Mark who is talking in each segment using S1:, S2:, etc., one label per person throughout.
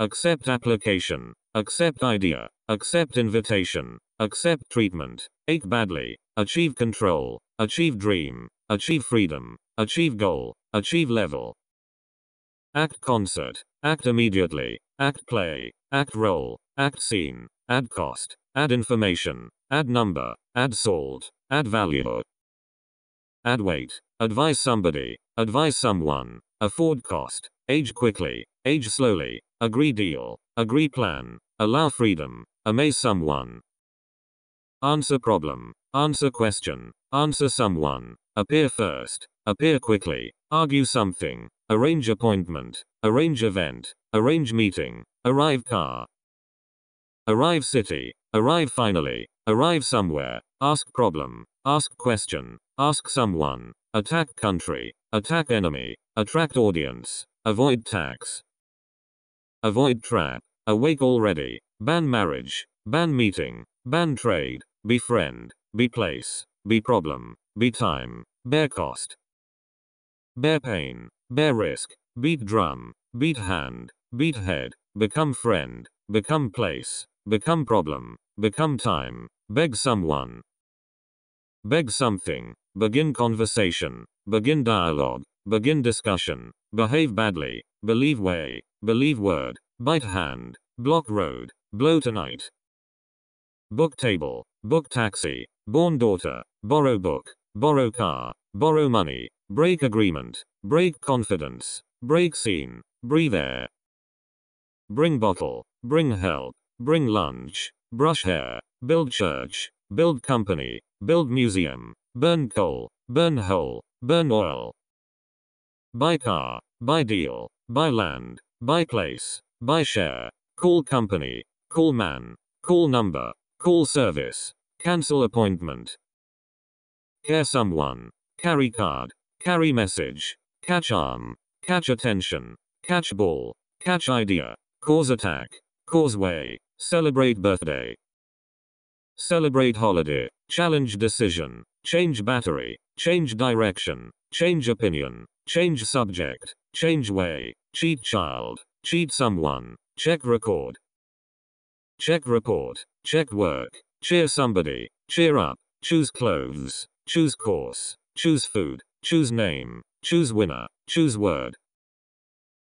S1: Accept application. Accept idea. Accept invitation. Accept treatment. Ache badly. Achieve control. Achieve dream. Achieve freedom. Achieve goal. Achieve level. Act concert. Act immediately. Act play. Act role. Act scene. Add cost. Add information. Add number. Add sold. Add value. Add weight. Advise somebody. Advise someone. Afford cost. Age quickly. Age slowly. Agree deal. Agree plan. Allow freedom. Amaze someone. Answer problem. Answer question. Answer someone. Appear first. Appear quickly. Argue something. Arrange appointment. Arrange event. Arrange meeting. Arrive car. Arrive city. Arrive finally. Arrive somewhere. Ask problem. Ask question. Ask someone. Attack country. Attack enemy. Attract audience. Avoid tax. Avoid trap. Awake already. Ban marriage. Ban meeting. Ban trade. Be friend. Be place. Be problem. Be time. Bear cost. Bear pain. Bear risk. Beat drum. Beat hand. Beat head. Become friend. Become place. Become problem. Become time. Beg someone. Beg something. Begin conversation. Begin dialogue. Begin discussion. Behave badly. Believe way. Believe word. Bite hand. Block road. Blow tonight. Book table. Book taxi. Born daughter. Borrow book. Borrow car. Borrow money. Break agreement. Break confidence. Break scene. Breathe air. Bring bottle. Bring help. Bring lunch. Brush hair. Build church. Build company. Build museum. Burn coal. Burn hole. Burn oil. Buy car. Buy deal. Buy land. Buy place. Buy share. Call company. Call man. Call number. Call service. Cancel appointment. Care someone. Carry card. Carry message. Catch arm. Catch attention. Catch ball. Catch idea. Cause attack. Causeway. Celebrate birthday. Celebrate holiday. Challenge decision. Change battery. Change direction. Change opinion. Change subject. Change way. Cheat child. Cheat someone. Check record. Check report. Check work. Cheer somebody. Cheer up. Choose clothes. Choose course. Choose food. Choose name. Choose winner. Choose word.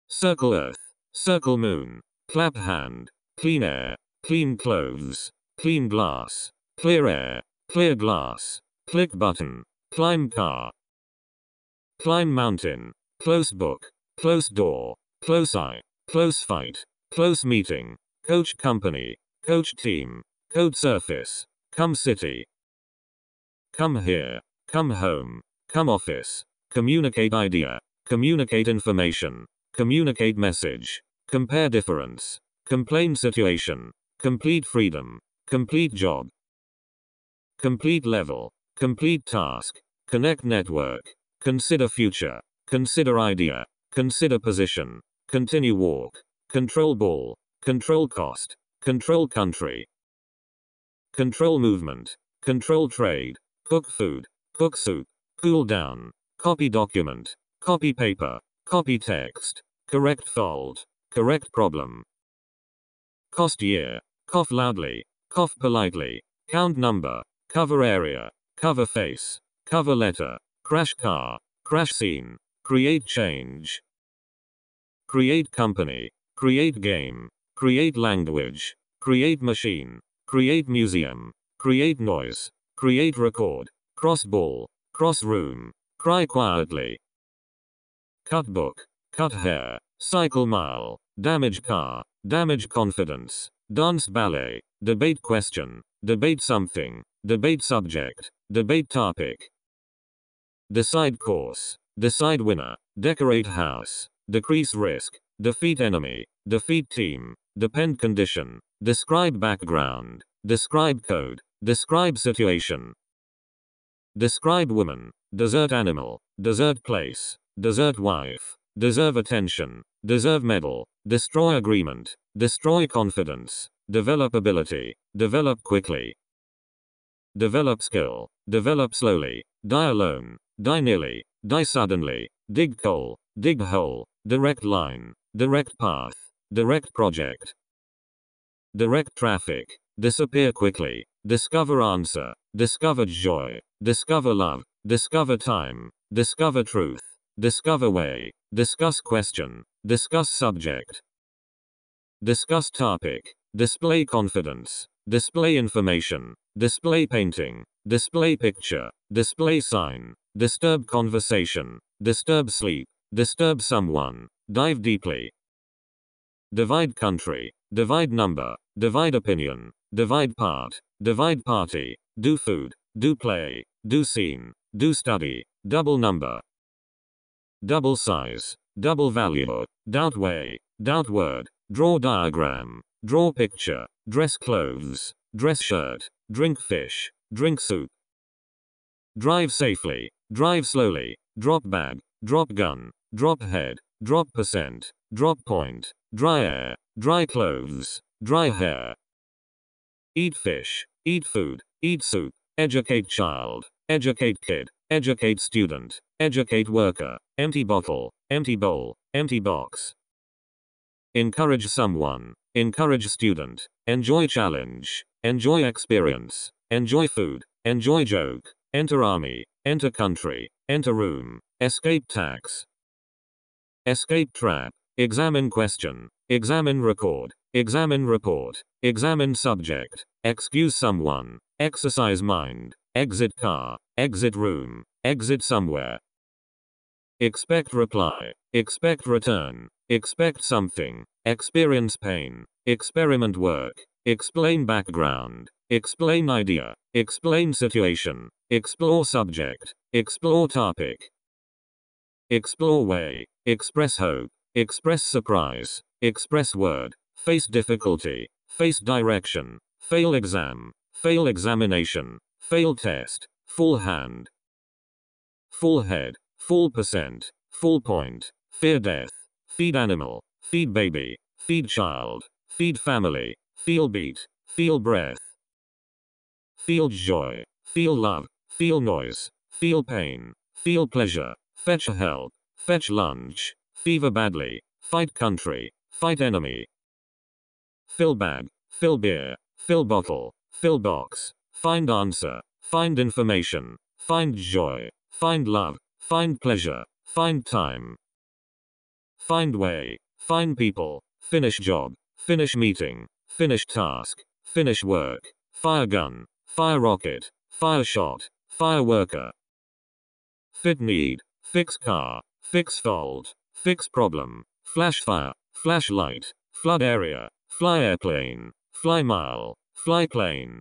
S1: Circle earth. Circle moon. Clap hand. Clean air. Clean clothes. Clean glass. Clear air. Clear glass. Click button. Climb car. Climb mountain. Close book. Close door. Close eye. Close fight. Close meeting. Coach company. Coach team. Code surface. Come city. Come here. Come home. Come office. Communicate idea. Communicate information. Communicate message. Compare difference. Complain situation. Complete freedom. Complete job. Complete level. Complete task. Connect network. Consider future. Consider idea. Consider position. Continue walk. Control ball. Control cost. Control country. Control movement. Control trade. Cook food. Cook soup. Cool down. Copy document. Copy paper. Copy text. Correct fault. Correct problem. Cost year. Cough loudly. Cough politely. Count number. Cover area. Cover face. Cover letter. Crash car. Crash scene. Create change. Create company. Create game. Create language. Create machine. Create museum. Create noise. Create record. Cross ball. Cross room. Cry quietly. Cut book. Cut hair. Cycle mile. Damage car. Damage confidence. Dance ballet. Debate question. Debate something. Debate subject. Debate topic. Decide course. Decide winner. Decorate house. Decrease risk. Defeat enemy. Defeat team. Depend condition. Describe background. Describe code. Describe situation. Describe woman. Desert animal. Desert place. Desert wife. Deserve attention. Deserve medal. Destroy agreement. Destroy confidence. Develop ability. Develop quickly. Develop skill. Develop slowly. Die alone. Die nearly, die suddenly, dig coal, dig hole, direct line, direct path, direct project, direct traffic, disappear quickly, discover answer, discover joy, discover love, discover time, discover truth, discover way, discuss question, discuss subject, discuss topic, display confidence, display information, display painting, display picture, display sign, Disturb conversation. Disturb sleep. Disturb someone. Dive deeply. Divide country. Divide number. Divide opinion. Divide part. Divide party. Do food. Do play. Do scene. Do study. Double number. Double size. Double value. Doubt way. Doubt word. Draw diagram. Draw picture. Dress clothes. Dress shirt. Drink fish. Drink soup. Drive safely. Drive slowly. Drop bag. Drop gun. Drop head. Drop percent. Drop point. Dry air. Dry clothes. Dry hair. Eat fish. Eat food. Eat soup. Educate child. Educate kid. Educate student. Educate worker. Empty bottle. Empty bowl. Empty box. Encourage someone. Encourage student. Enjoy challenge. Enjoy experience. Enjoy food. Enjoy joke. Enter army. Enter country. Enter room. Escape tax. Escape trap. Examine question. Examine record. Examine report. Examine subject. Excuse someone. Exercise mind. Exit car. Exit room. Exit somewhere. Expect reply. Expect return. Expect something. Experience pain. Experiment work. Explain background. Explain idea. Explain situation. Explore subject. Explore topic. Explore way. Express hope. Express surprise. Express word. Face difficulty. Face direction. Fail exam. Fail examination. Fail test. Full hand. Full head. Full percent. Full point. Fear death. Feed animal. Feed baby. Feed child. Feed family. Feel beat. Feel breath. Feel joy. Feel love. Feel noise. Feel pain. Feel pleasure. Fetch help. Fetch lunch. Fever badly. Fight country. Fight enemy. Fill bag. Fill beer. Fill bottle. Fill box. Find answer. Find information. Find joy. Find love. Find pleasure. Find time. Find way. Find people. Finish job. Finish meeting. Finish task. Finish work. Fire gun fire rocket, fire shot, fireworker. Fit need, fix car, fix fault, fix problem, flash fire, flashlight, flood area, fly airplane, fly mile, fly plane.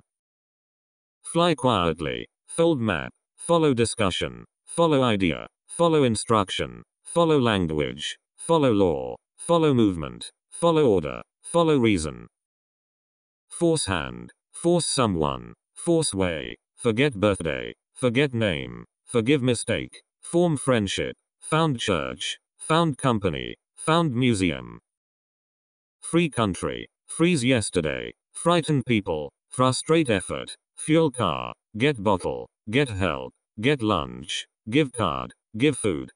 S1: Fly quietly, fold map, follow discussion, follow idea, follow instruction, follow language, follow law, follow movement, follow order, follow reason. Force hand, force someone, force way, forget birthday, forget name, forgive mistake, form friendship, found church, found company, found museum. Free country, freeze yesterday, frighten people, frustrate effort, fuel car, get bottle, get help, get lunch, give card, give food,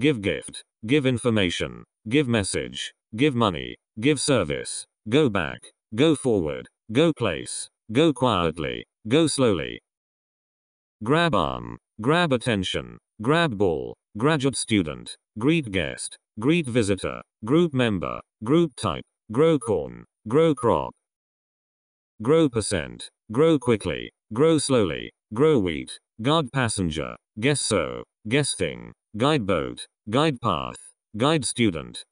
S1: give gift, give information, give message, give money, give service, go back, go forward, go place, Go quietly. Go slowly. Grab arm. Grab attention. Grab ball. Graduate student. Greet guest. Greet visitor. Group member. Group type. Grow corn. Grow crop. Grow percent. Grow quickly. Grow slowly. Grow wheat. Guard passenger. Guess so. Guess thing. Guide boat. Guide path. Guide student.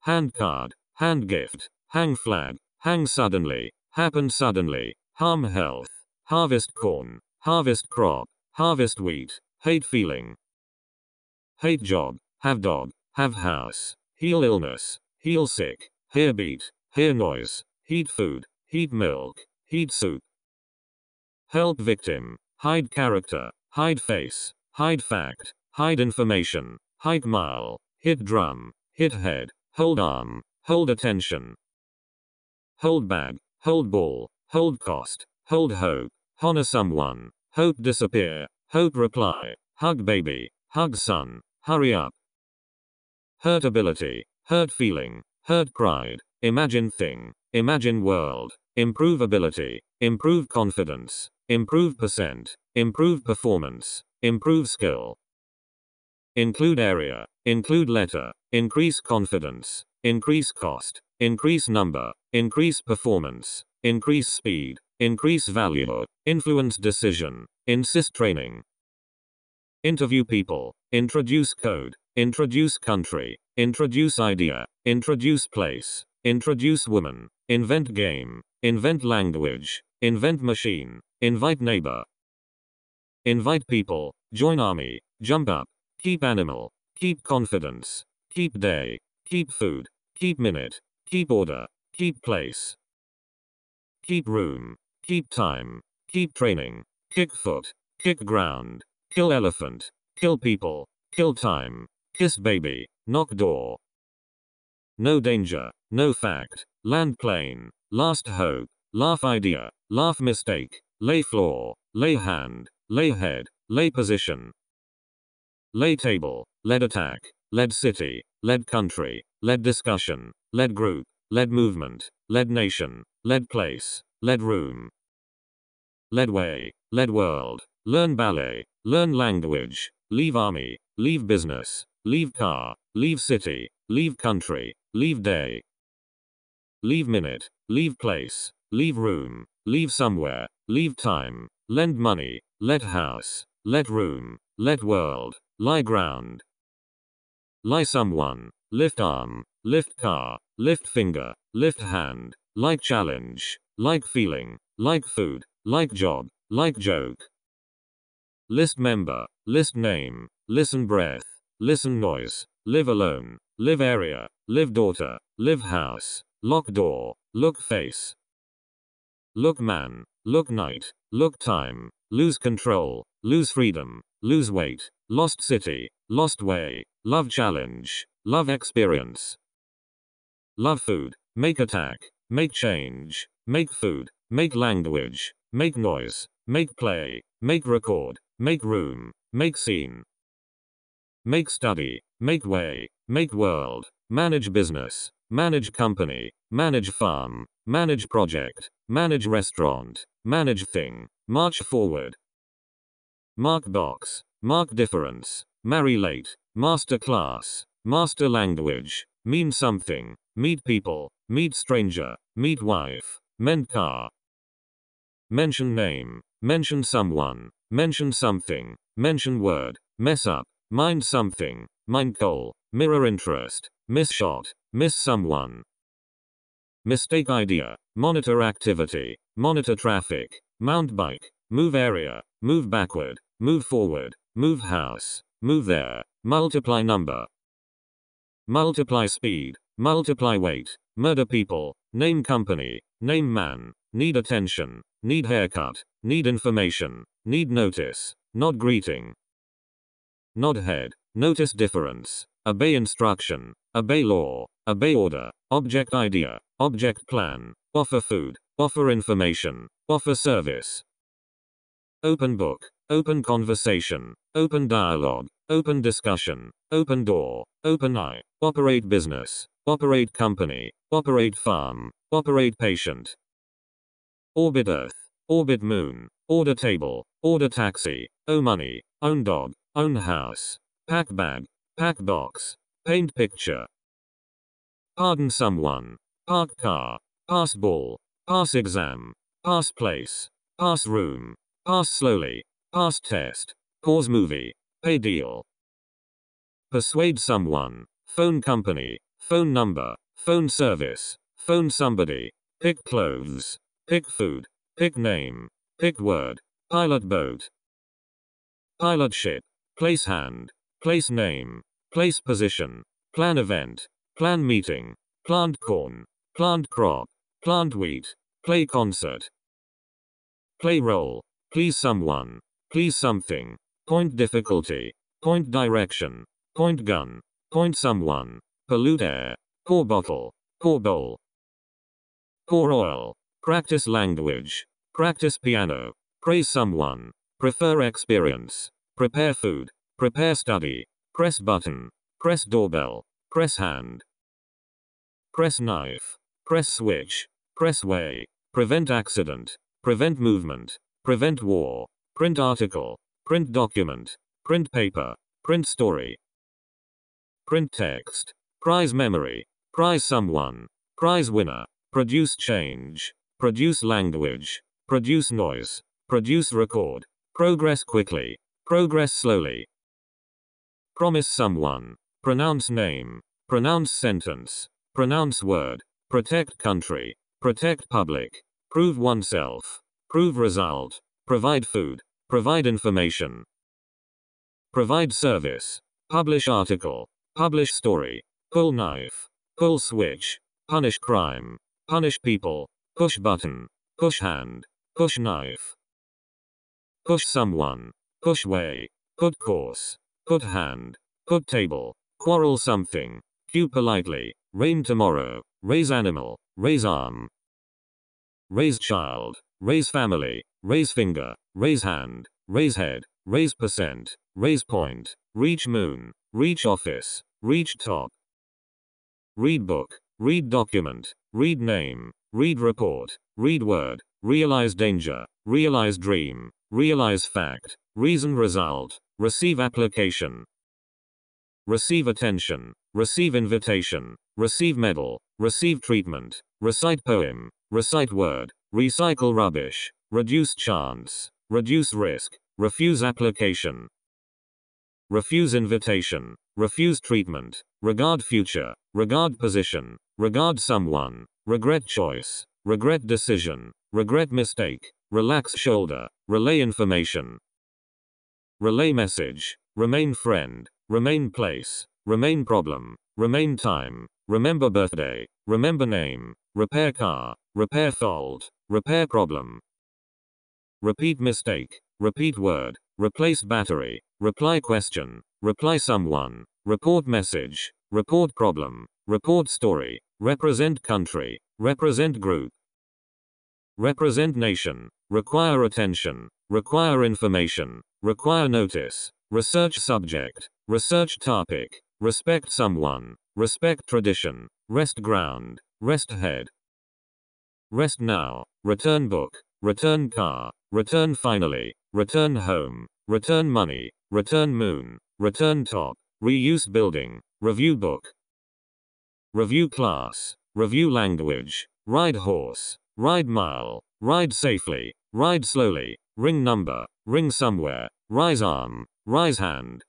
S1: Hand card. Hand gift. Hang flag. Hang suddenly. Happen suddenly. Harm health. Harvest corn. Harvest crop. Harvest wheat. Hate feeling. Hate job. Have dog. Have house. Heal illness. Heal sick. Hear beat. Hear noise. Heat food. Heat milk. Heat soup. Help victim. Hide character. Hide face. Hide fact. Hide information. Hide mile. Hit drum. Hit head. Hold arm. Hold attention. Hold bag hold ball, hold cost, hold hope, honor someone, hope disappear, hope reply, hug baby, hug son, hurry up. Hurt ability. hurt feeling, hurt pride, imagine thing, imagine world, Improve ability. improve confidence, improve percent, improve performance, improve skill. Include area, include letter, increase confidence, increase cost, increase number, increase performance, increase speed, increase value, influence decision, insist training. Interview people, introduce code, introduce country, introduce idea, introduce place, introduce woman, invent game, invent language, invent machine, invite neighbor, invite people, join army, jump up, keep animal, keep confidence, keep day, keep food, keep minute, keep order, keep place, keep room, keep time, keep training, kick foot, kick ground, kill elephant, kill people, kill time, kiss baby, knock door. No danger, no fact, land plane, last hope, laugh idea, laugh mistake, lay floor, lay hand, lay head, lay position, lay table, lead attack, lead city, lead country, lead discussion, lead group, lead movement, lead nation, lead place, lead room. Lead way, lead world, learn ballet, learn language, leave army, leave business, leave car, leave city, leave country, leave day. Leave minute, leave place, leave room, leave somewhere, leave time, lend money, let house, let room, let world, lie ground. Lie someone, lift arm, lift car, lift finger, lift hand, like challenge, like feeling, like food, like job, like joke. List member, list name, listen breath, listen noise, live alone, live area, live daughter, live house, lock door, look face. Look man, look night, look time, lose control, lose freedom, lose weight, lost city, lost way, love challenge, Love experience. Love food. Make attack. Make change. Make food. Make language. Make noise. Make play. Make record. Make room. Make scene. Make study. Make way. Make world. Manage business. Manage company. Manage farm. Manage project. Manage restaurant. Manage thing. March forward. Mark box. Mark difference. Marry late. Master class. Master language. Mean something. Meet people. Meet stranger. Meet wife. Mend car. Mention name. Mention someone. Mention something. Mention word. Mess up. Mind something. Mind goal. Mirror interest. Miss shot. Miss someone. Mistake idea. Monitor activity. Monitor traffic. Mount bike. Move area. Move backward. Move forward. Move house. Move there. Multiply number multiply speed, multiply weight, murder people, name company, name man, need attention, need haircut, need information, need notice, Nod greeting. Nod head, notice difference, obey instruction, obey law, obey order, object idea, object plan, offer food, offer information, offer service. Open book, Open conversation. Open dialogue. Open discussion. Open door. Open eye. Operate business. Operate company. Operate farm. Operate patient. Orbit Earth. Orbit Moon. Order table. Order taxi. Owe money. Own dog. Own house. Pack bag. Pack box. Paint picture. Pardon someone. Park car. Pass ball. Pass exam. Pass place. Pass room. Pass slowly. Pass test. Pause movie. Pay deal. Persuade someone. Phone company. Phone number. Phone service. Phone somebody. Pick clothes. Pick food. Pick name. Pick word. Pilot boat. Pilot ship. Place hand. Place name. Place position. Plan event. Plan meeting. Plant corn. Plant crop. Plant wheat. Play concert. Play role. Please someone. Please something. Point difficulty. Point direction. Point gun. Point someone. Pollute air. Pour bottle. Pour bowl. Pour oil. Practice language. Practice piano. Praise someone. Prefer experience. Prepare food. Prepare study. Press button. Press doorbell. Press hand. Press knife. Press switch. Press way. Prevent accident. Prevent movement. Prevent war print article, print document, print paper, print story, print text, prize memory, prize someone, prize winner, produce change, produce language, produce noise, produce record, progress quickly, progress slowly, promise someone, pronounce name, pronounce sentence, pronounce word, protect country, protect public, prove oneself, prove result, provide food, Provide information. Provide service. Publish article. Publish story. Pull knife. Pull switch. Punish crime. Punish people. Push button. Push hand. Push knife. Push someone. Push way. Put course. Put hand. Put table. Quarrel something. Cue politely. Rain tomorrow. Raise animal. Raise arm. Raise child. Raise family. Raise finger raise hand, raise head, raise percent, raise point, reach moon, reach office, reach top. Read book, read document, read name, read report, read word, realize danger, realize dream, realize fact, reason result, receive application, receive attention, receive invitation, receive medal, receive treatment, recite poem, recite word, recycle rubbish, reduce chance. Reduce risk. Refuse application. Refuse invitation. Refuse treatment. Regard future. Regard position. Regard someone. Regret choice. Regret decision. Regret mistake. Relax shoulder. Relay information. Relay message. Remain friend. Remain place. Remain problem. Remain time. Remember birthday. Remember name. Repair car. Repair fault. Repair problem. Repeat mistake. Repeat word. Replace battery. Reply question. Reply someone. Report message. Report problem. Report story. Represent country. Represent group. Represent nation. Require attention. Require information. Require notice. Research subject. Research topic. Respect someone. Respect tradition. Rest ground. Rest head. Rest now. Return book return car, return finally, return home, return money, return moon, return top, reuse building, review book, review class, review language, ride horse, ride mile, ride safely, ride slowly, ring number, ring somewhere, rise arm, rise hand,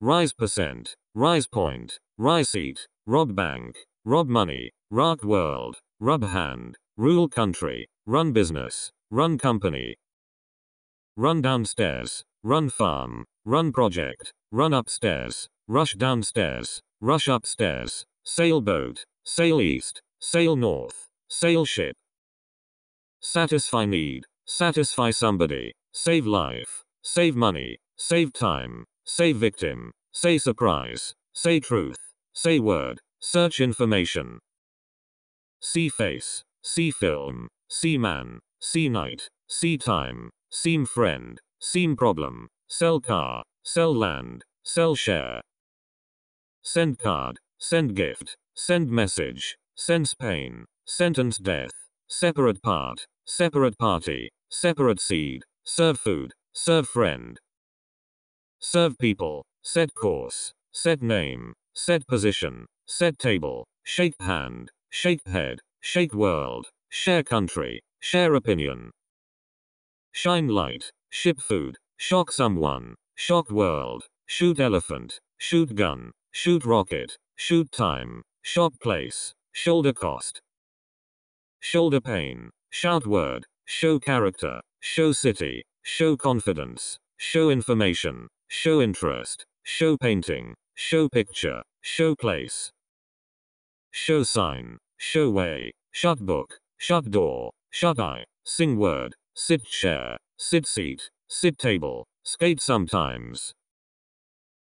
S1: rise percent, rise point, rise seat, rob bank, rob money, rock world, rub hand, Rule country. Run business. Run company. Run downstairs. Run farm. Run project. Run upstairs. Rush downstairs. Rush upstairs. Sail boat. Sail east. Sail north. Sail ship. Satisfy need. Satisfy somebody. Save life. Save money. Save time. Save victim. Say surprise. Say truth. Say word. Search information. See face. Sea film, man, sea night, sea time, seam friend, seam problem, sell car, sell land, sell share. Send card, send gift, send message, sense pain, sentence death, separate part, separate party, separate seed, serve food, serve friend. Serve people, set course, set name, set position, set table, shake hand, shake head, Shake World, Share Country, Share Opinion. Shine Light, Ship Food, Shock Someone, Shock World, Shoot Elephant, Shoot Gun, Shoot Rocket, Shoot Time, Shock Place, Shoulder Cost. Shoulder Pain, Shout Word, Show Character, Show City, Show Confidence, Show Information, Show Interest, Show Painting, Show Picture, Show Place. Show Sign, Show way. shut book, shut door, shut eye, sing word, sit chair, sit seat, sit table, skate sometimes.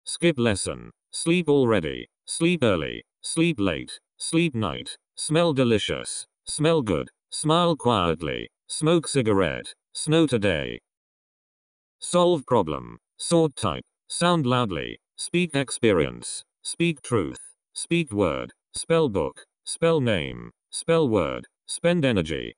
S1: Skip lesson, sleep already, sleep early, sleep late, sleep night, smell delicious, smell good, smile quietly, smoke cigarette, snow today. Solve problem, sort type, sound loudly, speak experience, speak truth, speak word, spell book, Spell name. Spell word. Spend energy.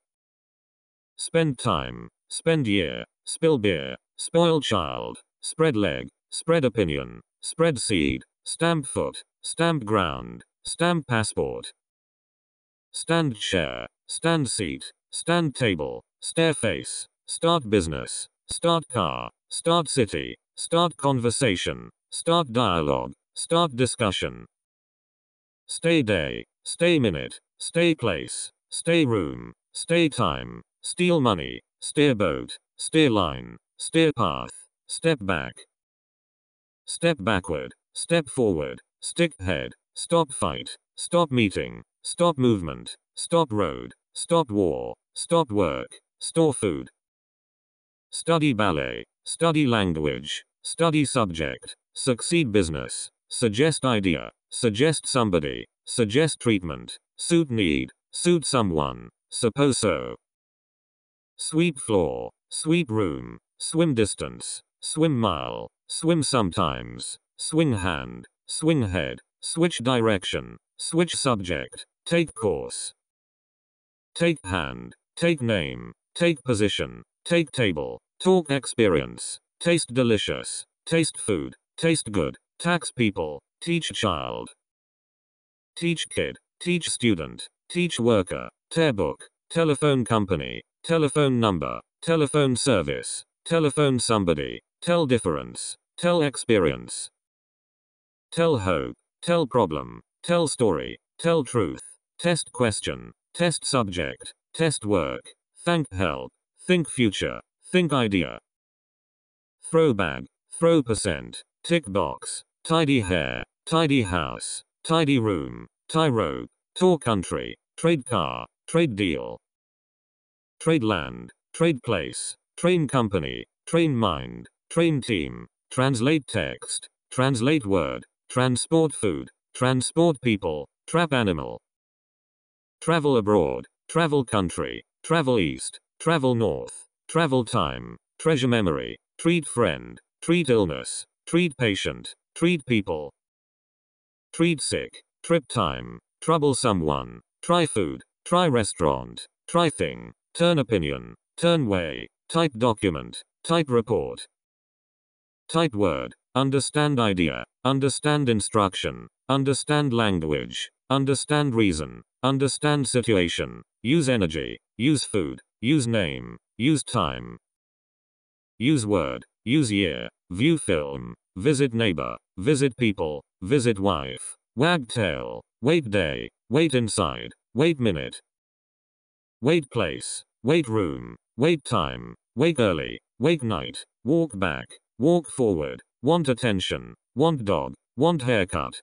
S1: Spend time. Spend year. Spill beer. Spoil child. Spread leg. Spread opinion. Spread seed. Stamp foot. Stamp ground. Stamp passport. Stand chair. Stand seat. Stand table. Stair face. Start business. Start car. Start city. Start conversation. Start dialogue. Start discussion. Stay day. Stay minute. Stay place. Stay room. Stay time. Steal money. Steer boat. Steer line. Steer path. Step back. Step backward. Step forward. Stick head. Stop fight. Stop meeting. Stop movement. Stop road. Stop war. Stop work. Store food. Study ballet. Study language. Study subject. Succeed business. Suggest idea. Suggest somebody. Suggest treatment. Suit need. Suit someone. Suppose so. Sweep floor. Sweep room. Swim distance. Swim mile. Swim sometimes. Swing hand. Swing head. Switch direction. Switch subject. Take course. Take hand. Take name. Take position. Take table. Talk experience. Taste delicious. Taste food. Taste good. Tax people. Teach child teach kid, teach student, teach worker, tear book, telephone company, telephone number, telephone service, telephone somebody, tell difference, tell experience, tell hope, tell problem, tell story, tell truth, test question, test subject, test work, thank help, think future, think idea, throw bag, throw percent, tick box, tidy hair, tidy house, Tidy Room, Tie rope, Tour Country, Trade Car, Trade Deal, Trade Land, Trade Place, Train Company, Train Mind, Train Team, Translate Text, Translate Word, Transport Food, Transport People, Trap Animal, Travel Abroad, Travel Country, Travel East, Travel North, Travel Time, Treasure Memory, Treat Friend, Treat Illness, Treat Patient, Treat People, treat sick, trip time, trouble someone, try food, try restaurant, try thing, turn opinion, turn way, type document, type report, type word, understand idea, understand instruction, understand language, understand reason, understand situation, use energy, use food, use name, use time, use word, use year, view film, visit neighbor, visit people, visit wife, wagtail, wait day, wait inside, wait minute, wait place, wait room, wait time, wake early, wake night, walk back, walk forward, want attention, want dog, want haircut,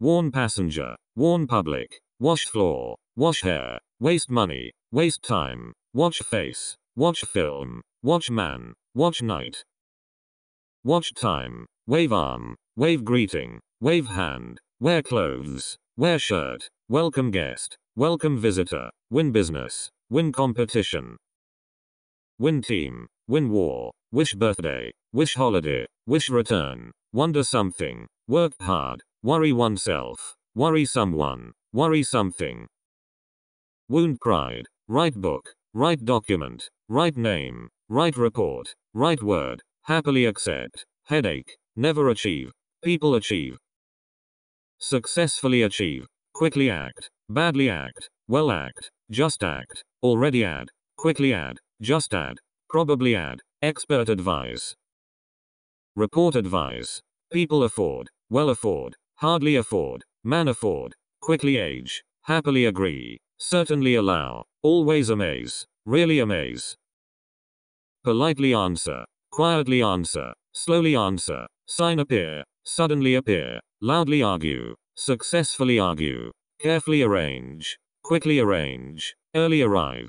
S1: warn passenger, warn public, wash floor, wash hair, waste money, waste time, watch face, watch film, watch man, watch night, Watch time. Wave arm. Wave greeting. Wave hand. Wear clothes. Wear shirt. Welcome guest. Welcome visitor. Win business. Win competition. Win team. Win war. Wish birthday. Wish holiday. Wish return. Wonder something. Work hard. Worry oneself. Worry someone. Worry something. Wound pride. Write book. Write document. Write name. Write report. Write word. Happily accept. Headache. Never achieve. People achieve. Successfully achieve. Quickly act. Badly act. Well act. Just act. Already add. Quickly add. Just add. Probably add. Expert advise. Report advise. People afford. Well afford. Hardly afford. Man afford. Quickly age. Happily agree. Certainly allow. Always amaze. Really amaze. Politely answer. Quietly answer. Slowly answer. Sign appear. Suddenly appear. Loudly argue. Successfully argue. Carefully arrange. Quickly arrange. Early arrive.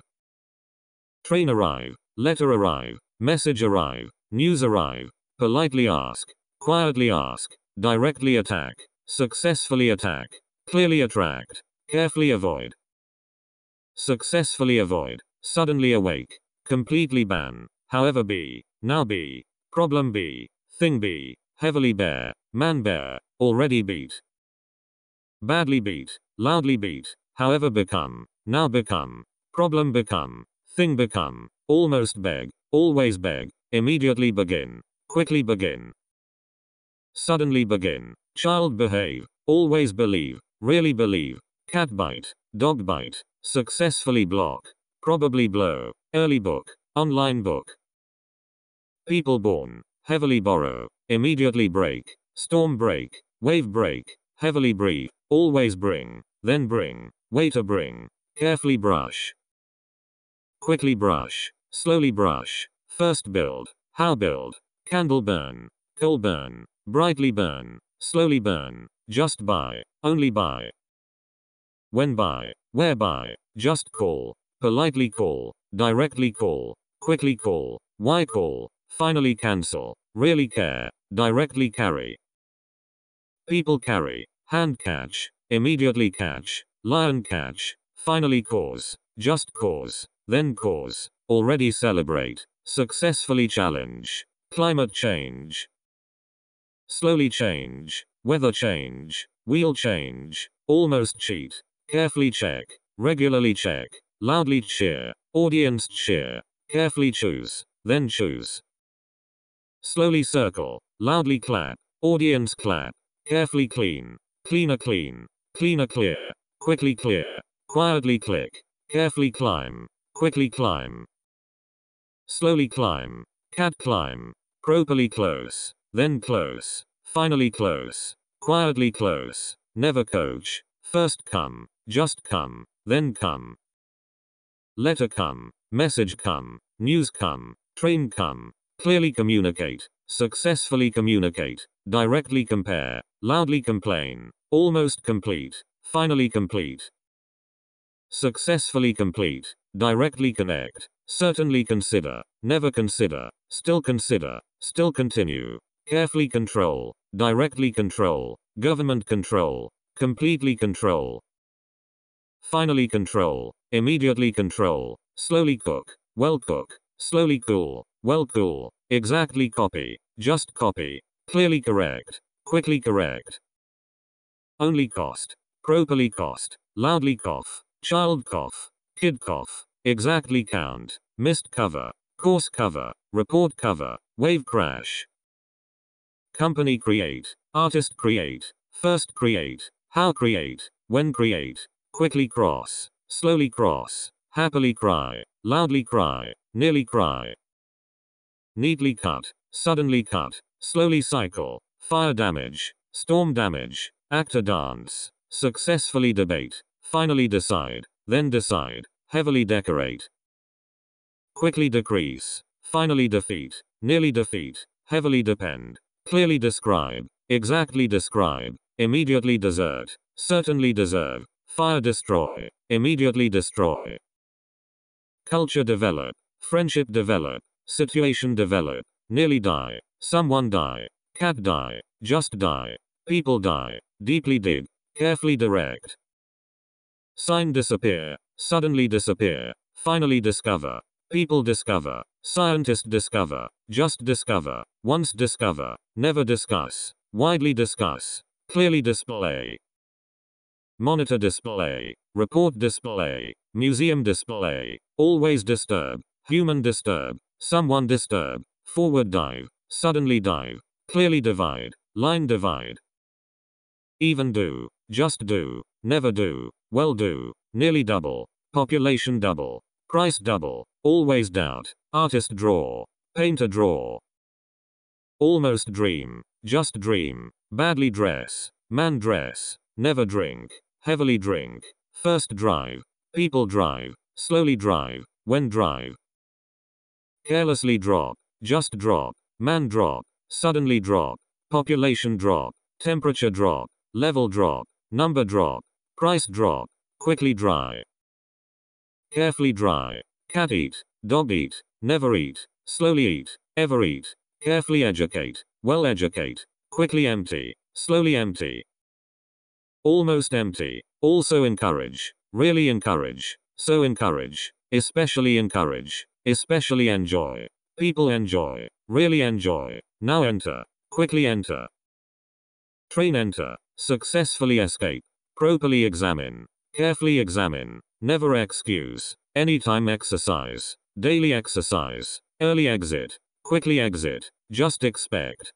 S1: Train arrive. Letter arrive. Message arrive. News arrive. Politely ask. Quietly ask. Directly attack. Successfully attack. Clearly attract. Carefully avoid. Successfully avoid. Suddenly awake. Completely ban. However be now be problem be thing be heavily bear, man bear, already beat. Badly beat, loudly beat, however become, now become, problem become, thing become, almost beg, always beg, immediately begin, quickly begin. Suddenly begin, child behave, always believe, really believe, cat bite, dog bite, successfully block, probably blow, early book, Online book. People born. Heavily borrow. Immediately break. Storm break. Wave break. Heavily breathe. Always bring. Then bring. Waiter bring. Carefully brush. Quickly brush. Slowly brush. First build. How build. Candle burn. Coal burn. Brightly burn. Slowly burn. Just buy. Only buy. When buy. Where buy. Just call. Politely call. Directly call. Quickly call. Why call? Finally cancel. Really care. Directly carry. People carry. Hand catch. Immediately catch. Lion catch. Finally cause. Just cause. Then cause. Already celebrate. Successfully challenge. Climate change. Slowly change. Weather change. Wheel change. Almost cheat. Carefully check. Regularly check. Loudly cheer. Audience cheer. Carefully choose. Then choose. Slowly circle. Loudly clap. Audience clap. Carefully clean. Cleaner clean. Cleaner clear. Quickly clear. Quietly click. Carefully climb. Quickly climb. Slowly climb. Cat climb. Properly close. Then close. Finally close. Quietly close. Never coach. First come. Just come. Then come. Letter come. Message come. News come. Train come. Clearly communicate. Successfully communicate. Directly compare. Loudly complain. Almost complete. Finally complete. Successfully complete. Directly connect. Certainly consider. Never consider. Still consider. Still continue. Carefully control. Directly control. Government control. Completely control. Finally control. Immediately control. Slowly cook. Well cook. Slowly cool. Well cool. Exactly copy. Just copy. Clearly correct. Quickly correct. Only cost. Properly cost. Loudly cough. Child cough. Kid cough. Exactly count. Missed cover. Course cover. Report cover. Wave crash. Company create. Artist create. First create. How create. When create. Quickly cross. Slowly cross. Happily cry. Loudly cry. Nearly cry. Neatly cut. Suddenly cut. Slowly cycle. Fire damage. Storm damage. Actor dance. Successfully debate. Finally decide. Then decide. Heavily decorate. Quickly decrease. Finally defeat. Nearly defeat. Heavily depend. Clearly describe. Exactly describe. Immediately desert. Certainly deserve. Fire destroy. Immediately destroy. Culture develop. Friendship develop. Situation develop. Nearly die. Someone die. Cat die. Just die. People die. Deeply dig. Carefully direct. Sign disappear. Suddenly disappear. Finally discover. People discover. Scientist discover. Just discover. Once discover. Never discuss. Widely discuss. Clearly display. Monitor display. Report display. Museum display. Always disturb. Human disturb. Someone disturb. Forward dive. Suddenly dive. Clearly divide. Line divide. Even do. Just do. Never do. Well do. Nearly double. Population double. Price double. Always doubt. Artist draw. Painter draw. Almost dream. Just dream. Badly dress. Man dress. Never drink. Heavily drink. First drive. People drive. Slowly drive. When drive. Carelessly drop. Just drop. Man drop. Suddenly drop. Population drop. Temperature drop. Level drop. Number drop. Price drop. Quickly dry. Carefully dry. Cat eat. Dog eat. Never eat. Slowly eat. Ever eat. Carefully educate. Well educate. Quickly empty. Slowly empty. Almost empty. Also encourage. Really encourage. So encourage. Especially encourage. Especially enjoy. People enjoy. Really enjoy. Now enter. Quickly enter. Train enter. Successfully escape. Properly examine. Carefully examine. Never excuse. Anytime exercise. Daily exercise. Early exit. Quickly exit. Just expect.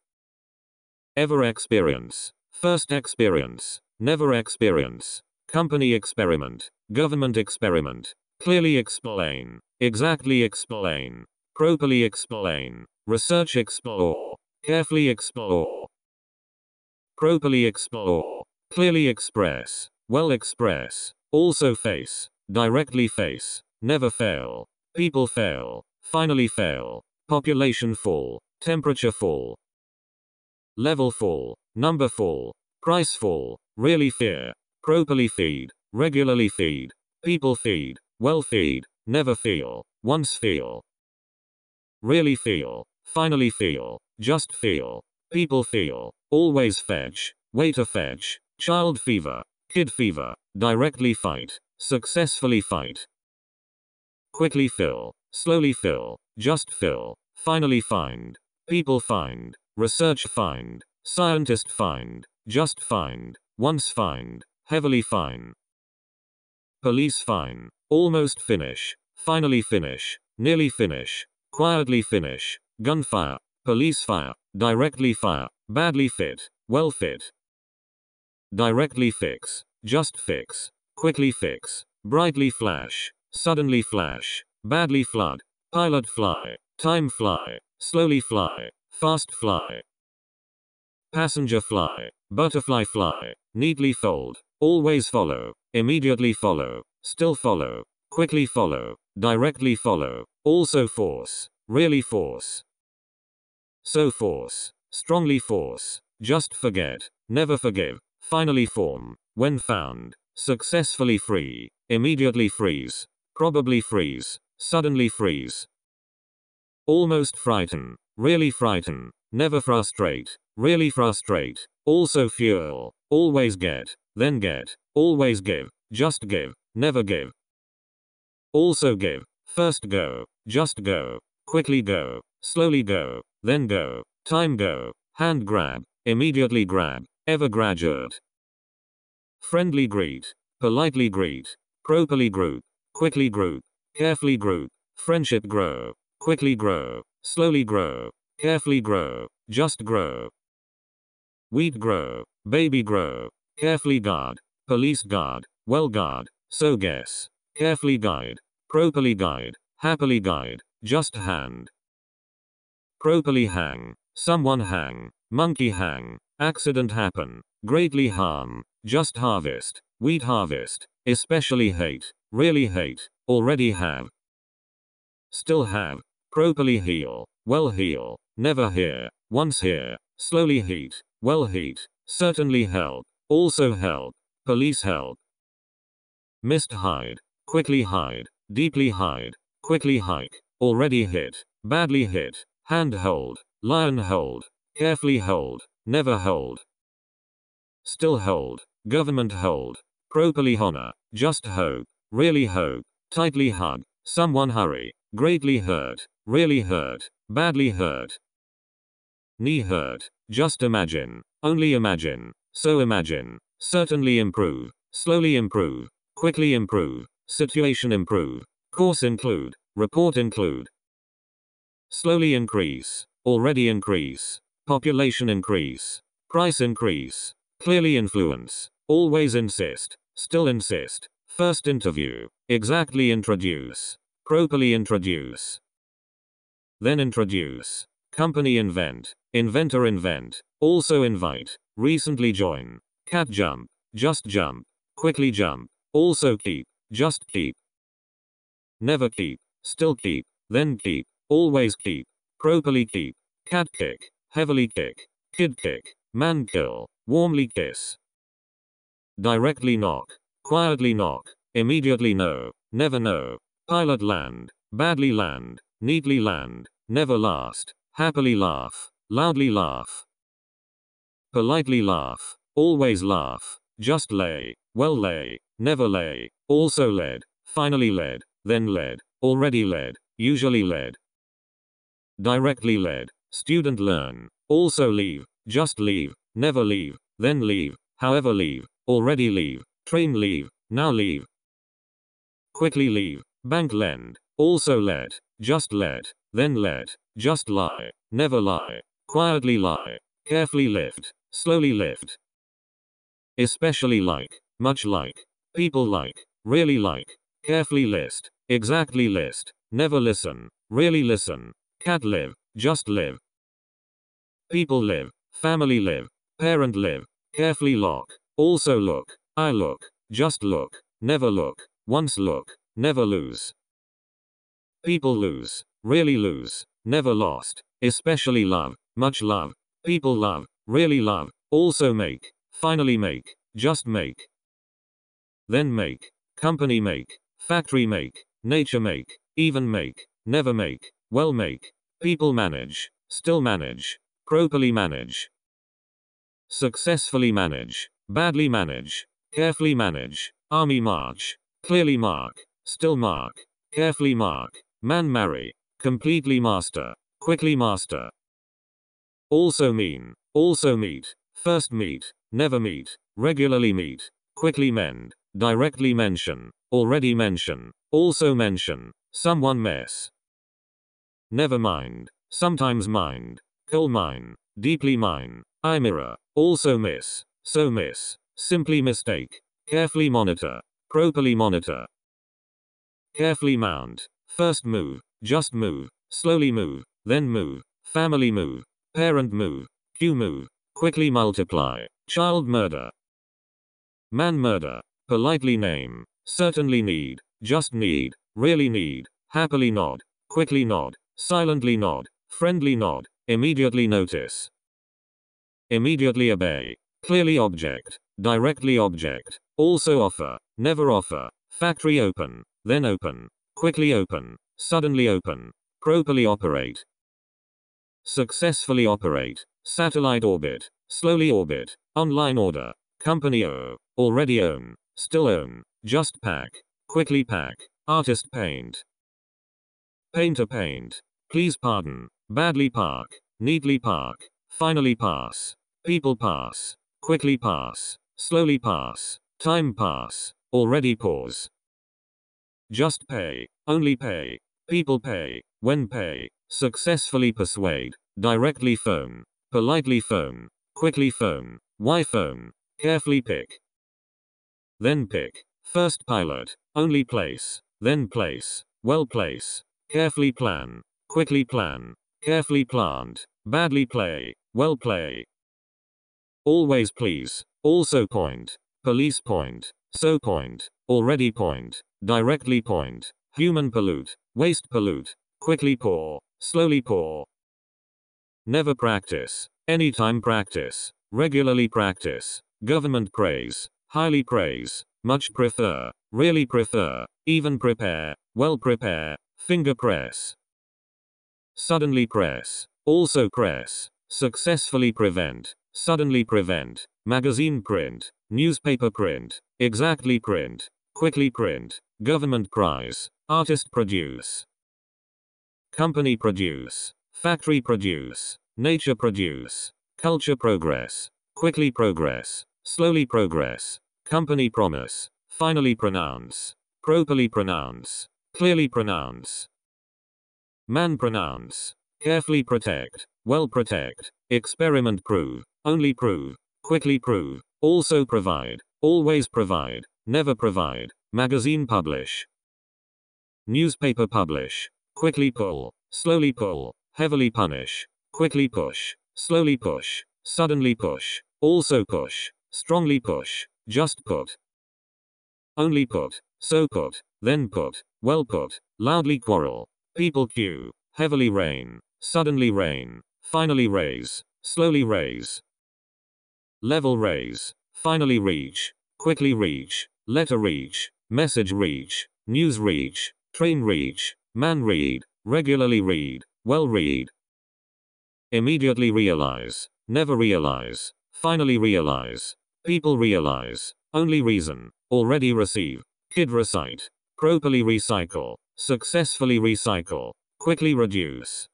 S1: Ever experience. First experience. Never experience. Company experiment. Government experiment. Clearly explain. Exactly explain. Properly explain. Research explore. Carefully explore. Properly explore. Clearly express. Well express. Also face. Directly face. Never fail. People fail. Finally fail. Population fall. Temperature fall. Level fall. Number fall. Price fall. Really fear. Properly feed. Regularly feed. People feed. Well feed. Never feel. Once feel. Really feel. Finally feel. Just feel. People feel. Always fetch. Waiter fetch. Child fever. Kid fever. Directly fight. Successfully fight. Quickly fill. Slowly fill. Just fill. Finally find. People find. Research find. Scientist find. Just find. Once fined. Heavily fine. Police fine. Almost finish. Finally finish. Nearly finish. Quietly finish. Gunfire. Police fire. Directly fire. Badly fit. Well fit. Directly fix. Just fix. Quickly fix. Brightly flash. Suddenly flash. Badly flood. Pilot fly. Time fly. Slowly fly. Fast fly. Passenger fly. Butterfly fly. Neatly fold. Always follow. Immediately follow. Still follow. Quickly follow. Directly follow. Also force. Really force. So force. Strongly force. Just forget. Never forgive. Finally form. When found. Successfully free. Immediately freeze. Probably freeze. Suddenly freeze. Almost frighten. Really frighten. Never frustrate. Really frustrate. Also fuel. Always get. Then get. Always give. Just give. Never give. Also give. First go. Just go. Quickly go. Slowly go. Then go. Time go. Hand grab. Immediately grab. Ever graduate. Friendly greet. Politely greet. Properly group. Quickly group. Carefully group. Friendship grow. Quickly grow. Slowly grow. Carefully grow. Just grow. Weed grow. Baby grow. Carefully guard. Police guard. Well guard. So guess. Carefully guide. Properly guide. Happily guide. Just hand. Properly hang. Someone hang. Monkey hang. Accident happen. Greatly harm. Just harvest. Wheat harvest. Especially hate. Really hate. Already have. Still have. Properly heal. Well heal. Never hear, Once here. Slowly heat. Well heat. Certainly help. Also help. Police help. Mist hide. Quickly hide. Deeply hide. Quickly hike. Already hit. Badly hit. Hand hold. Lion hold. Carefully hold. Never hold. Still hold. Government hold. Properly honor. Just hope. Really hope. Tightly hug. Someone hurry. Greatly hurt. Really hurt. Badly hurt knee hurt. Just imagine. Only imagine. So imagine. Certainly improve. Slowly improve. Quickly improve. Situation improve. Course include. Report include. Slowly increase. Already increase. Population increase. Price increase. Clearly influence. Always insist. Still insist. First interview. Exactly introduce. Properly introduce. Then introduce. Company invent. Inventor Invent. Also invite. Recently join. Cat jump. Just jump. Quickly jump. Also keep. Just keep. Never keep. Still keep. Then keep. Always keep. Properly keep. Cat kick. Heavily kick. Kid kick. Man kill. Warmly kiss. Directly knock. Quietly knock. Immediately know Never know. Pilot land. Badly land. Neatly land. Never last. Happily laugh. Loudly laugh. Politely laugh. Always laugh. Just lay. Well lay. Never lay. Also led. Finally led. Then led. Already led. Usually led. Directly led. Student learn. Also leave. Just leave. Never leave. Then leave. However leave. Already leave. Train leave. Now leave. Quickly leave. Bank lend. Also led. Just led. Then led. Just lie. Never lie. Quietly lie. Carefully lift. Slowly lift. Especially like. Much like. People like. Really like. Carefully list. Exactly list. Never listen. Really listen. Cat live. Just live. People live. Family live. Parent live. Carefully lock. Also look. I look. Just look. Never look. Once look. Never lose. People lose. Really lose. Never lost. Especially love. Much love. People love. Really love. Also make. Finally make. Just make. Then make. Company make. Factory make. Nature make. Even make. Never make. Well make. People manage. Still manage. Properly manage. Successfully manage. Badly manage. Carefully manage. Army march. Clearly mark. Still mark. Carefully mark. Man marry. Completely master. Quickly master. Also mean. Also meet. First meet. Never meet. Regularly meet. Quickly mend. Directly mention. Already mention. Also mention. Someone mess. Never mind. Sometimes mind. Kill mine. Deeply mine. I mirror. Also miss. So miss. Simply mistake. Carefully monitor. Properly monitor. Carefully mount. First move. Just move. Slowly move. Then move. Family move. Parent move. Q move. Quickly multiply. Child murder. Man murder. Politely name. Certainly need. Just need. Really need. Happily nod. Quickly nod. Silently nod. Friendly nod. Immediately notice. Immediately obey. Clearly object. Directly object. Also offer. Never offer. Factory open. Then open. Quickly open. Suddenly open. Properly operate. Successfully operate. Satellite orbit. Slowly orbit. Online order. Company O. Already own. Still own. Just pack. Quickly pack. Artist paint. Painter paint. Please pardon. Badly park. Neatly park. Finally pass. People pass. Quickly pass. Slowly pass. Time pass. Already pause. Just pay. Only pay. People pay. When pay. Successfully persuade. Directly foam. Politely foam. Quickly foam. Why foam? Carefully pick. Then pick. First pilot. Only place. Then place. Well place. Carefully plan. Quickly plan. Carefully planned. Badly play. Well play. Always please. Also point. Police point. So point. Already point. Directly point. Human pollute. Waste pollute. Quickly pour. Slowly pour. Never practice. Anytime practice. Regularly practice. Government praise. Highly praise. Much prefer. Really prefer. Even prepare. Well prepare. Finger press. Suddenly press. Also press. Successfully prevent. Suddenly prevent. Magazine print. Newspaper print. Exactly print. Quickly print. Government prize. Artist produce. Company produce. Factory produce. Nature produce. Culture progress. Quickly progress. Slowly progress. Company promise. Finally pronounce. Properly pronounce. Clearly pronounce. Man pronounce. Carefully protect. Well protect. Experiment prove. Only prove. Quickly prove. Also provide. Always provide. Never provide. Magazine publish. Newspaper publish. Quickly pull. Slowly pull. Heavily punish. Quickly push. Slowly push. Suddenly push. Also push. Strongly push. Just put. Only put. So put. Then put. Well put. Loudly quarrel. People queue. Heavily rain. Suddenly rain. Finally raise. Slowly raise. Level raise. Finally reach. Quickly reach. Letter reach. Message reach. News reach. Train reach. Man read, regularly read, well read. Immediately realize, never realize, finally realize, people realize, only reason, already receive, kid recite, properly recycle, successfully recycle, quickly reduce.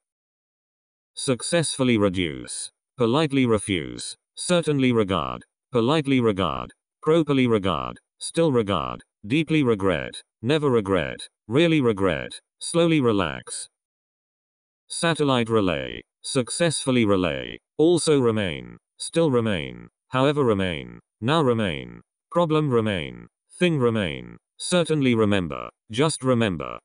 S1: Successfully reduce, politely refuse, certainly regard, politely regard, properly regard, still regard, Deeply regret. Never regret. Really regret. Slowly relax. Satellite relay. Successfully relay. Also remain. Still remain. However remain. Now remain. Problem remain. Thing remain. Certainly remember. Just remember.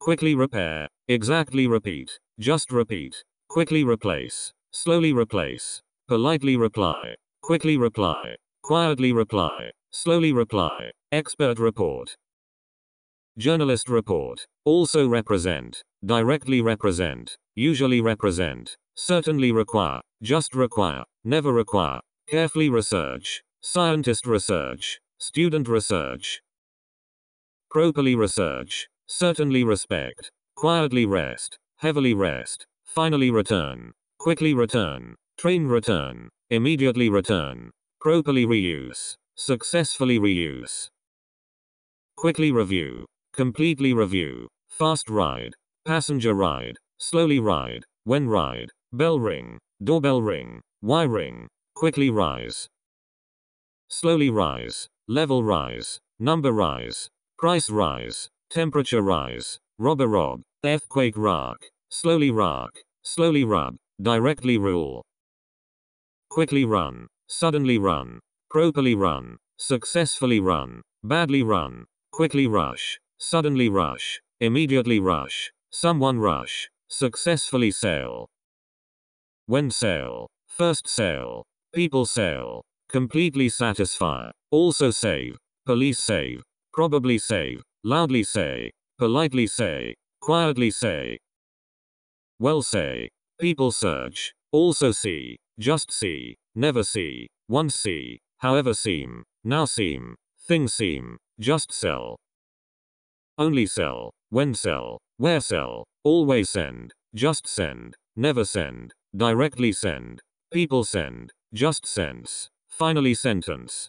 S1: Quickly repair. Exactly repeat. Just repeat. Quickly replace. Slowly replace. Politely reply. Quickly reply. Quietly reply. Slowly reply. Expert report. Journalist report. Also represent. Directly represent. Usually represent. Certainly require. Just require. Never require. Carefully research. Scientist research. Student research. Properly research. Certainly respect. Quietly rest. Heavily rest. Finally return. Quickly return. Train return. Immediately return. Properly reuse. Successfully reuse. Quickly review. Completely review. Fast ride. Passenger ride. Slowly ride. When ride. Bell ring. Doorbell ring. Why ring. Quickly rise. Slowly rise. Level rise. Number rise. Price rise. Temperature rise. Robber rob. Earthquake rock. Slowly rock. Slowly rub. Directly rule. Quickly run. Suddenly run. Properly run. Successfully run. Badly run. Quickly rush. Suddenly rush. Immediately rush. Someone rush. Successfully sell. When sell. First sell. People sell. Completely satisfy. Also save. Police save. Probably save. Loudly say. Politely say. Quietly say. Well say. People search. Also see. Just see. Never see. Once see. However seem. Now seem. Thing seem. Just sell. Only sell. When sell. Where sell. Always send. Just send. Never send. Directly send. People send. Just sense. Finally sentence.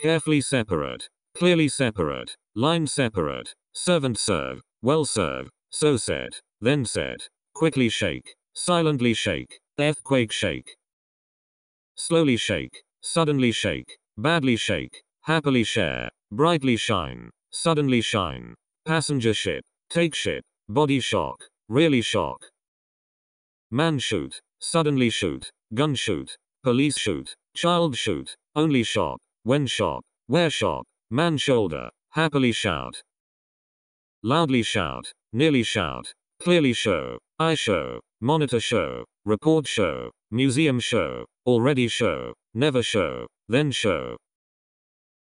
S1: Carefully separate. Clearly separate. Line separate. Servant serve. Well serve. So said. Then said. Quickly shake. Silently shake. Earthquake shake. Slowly shake. Suddenly shake. Badly shake. Happily share. Brightly shine. Suddenly shine. Passenger ship. Take ship. Body shock. Really shock. Man shoot. Suddenly shoot. Gun shoot. Police shoot. Child shoot. Only shop. When shop. Where shop. Man shoulder. Happily shout. Loudly shout. Nearly shout. Clearly show. I show. Monitor show. Report show. Museum show. Already show. Never show. Then show.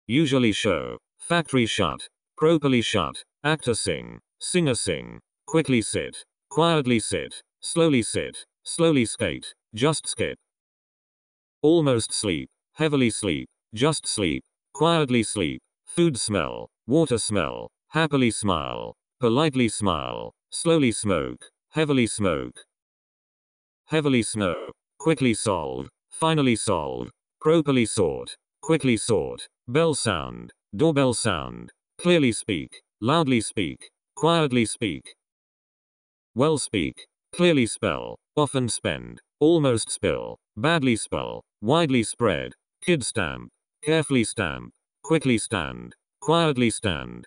S1: Usually show. Factory shut. Properly shut. Actor sing. Singer sing. Quickly sit. Quietly sit. Slowly sit. Slowly skate. Just skip. Almost sleep. Heavily sleep. Just sleep. Quietly sleep. Food smell. Water smell. Happily smile. Politely smile. Slowly smoke. Heavily smoke. Heavily snow. Quickly solve. Finally solve. Properly sort. Quickly sort. Bell sound. Doorbell sound. Clearly speak. Loudly speak. Quietly speak. Well speak. Clearly spell. Often spend. Almost spill. Badly spell. Widely spread. Kid stamp. Carefully stamp. Quickly stand. Quietly stand.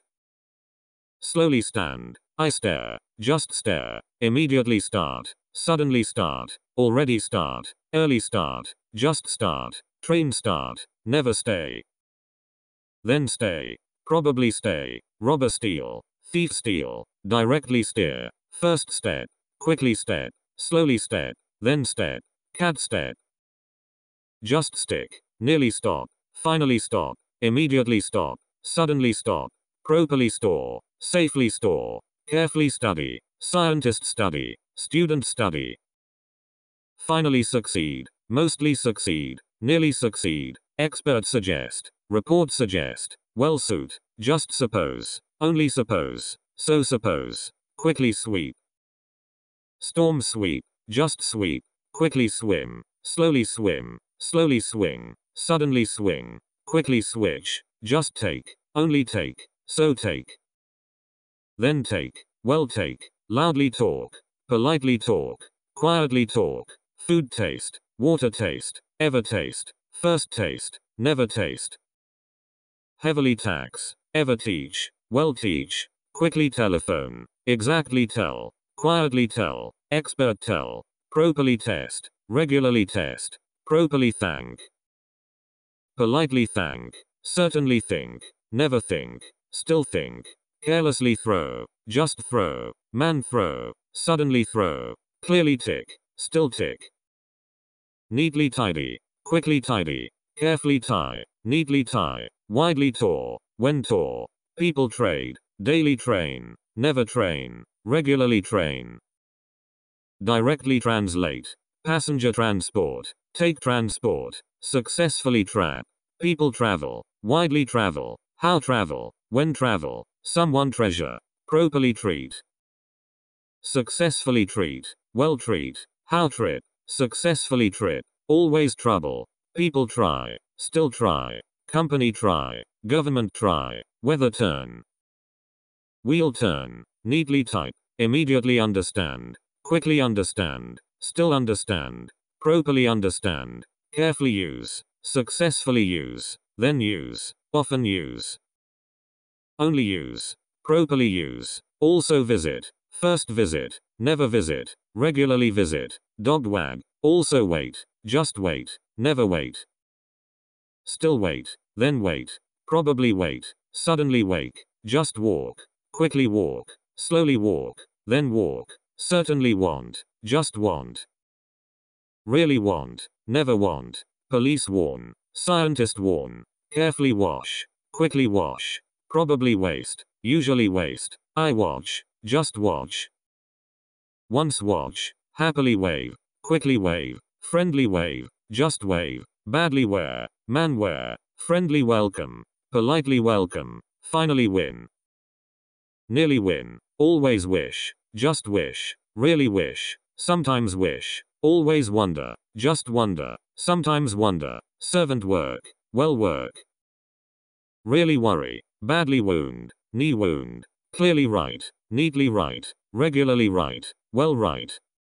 S1: Slowly stand. I stare. Just stare. Immediately start. Suddenly start. Already start. Early start. Just start. Train start. Never stay. Then stay. Probably stay. Robber steal. Thief steal. Directly steer. First step. Quickly step. Slowly step. Then step. Cat step. Just stick. Nearly stop. Finally stop. Immediately stop. Suddenly stop. Properly store. Safely store. Carefully study. Scientist study. Student study. Finally succeed. Mostly succeed. Nearly succeed. Expert suggest. Record suggest. Well suit. Just suppose. Only suppose. So suppose. Quickly sweep. Storm sweep. Just sweep. Quickly swim. Slowly swim. Slowly swing. Suddenly swing. Quickly switch. Just take. Only take. So take. Then take. Well take. Loudly talk. Politely talk. Quietly talk. Food taste. Water taste. Ever taste. First taste. Never taste. Heavily tax. Ever teach. Well teach. Quickly telephone. Exactly tell. Quietly tell. Expert tell. Properly test. Regularly test. Properly thank. Politely thank. Certainly think. Never think. Still think. Carelessly throw. Just throw. Man throw. Suddenly throw. Clearly tick. Still tick. Neatly tidy. Quickly tidy. Carefully tie neatly tie, widely tour, when tour, people trade, daily train, never train, regularly train. Directly translate, passenger transport, take transport, successfully trap, people travel, widely travel, how travel, when travel, someone treasure, properly treat, successfully treat, well treat, how trip, successfully trip, always trouble, People try. Still try. Company try. Government try. Weather turn. Wheel turn. Neatly type. Immediately understand. Quickly understand. Still understand. Properly understand. Carefully use. Successfully use. Then use. Often use. Only use. Properly use. Also visit. First visit. Never visit. Regularly visit. Dog wag. Also wait. Just wait. Never wait. Still wait. Then wait. Probably wait. Suddenly wake. Just walk. Quickly walk. Slowly walk. Then walk. Certainly want. Just want. Really want. Never want. Police warn. Scientist warn. Carefully wash. Quickly wash. Probably waste. Usually waste. I watch. Just watch. Once watch. Happily wave. Quickly wave. Friendly wave. Just wave. Badly wear. Man wear. Friendly welcome. Politely welcome. Finally win. Nearly win. Always wish. Just wish. Really wish. Sometimes wish. Always wonder. Just wonder. Sometimes wonder. Servant work. Well work. Really worry. Badly wound. Knee wound. Clearly right. Neatly right. Regularly right. Well right.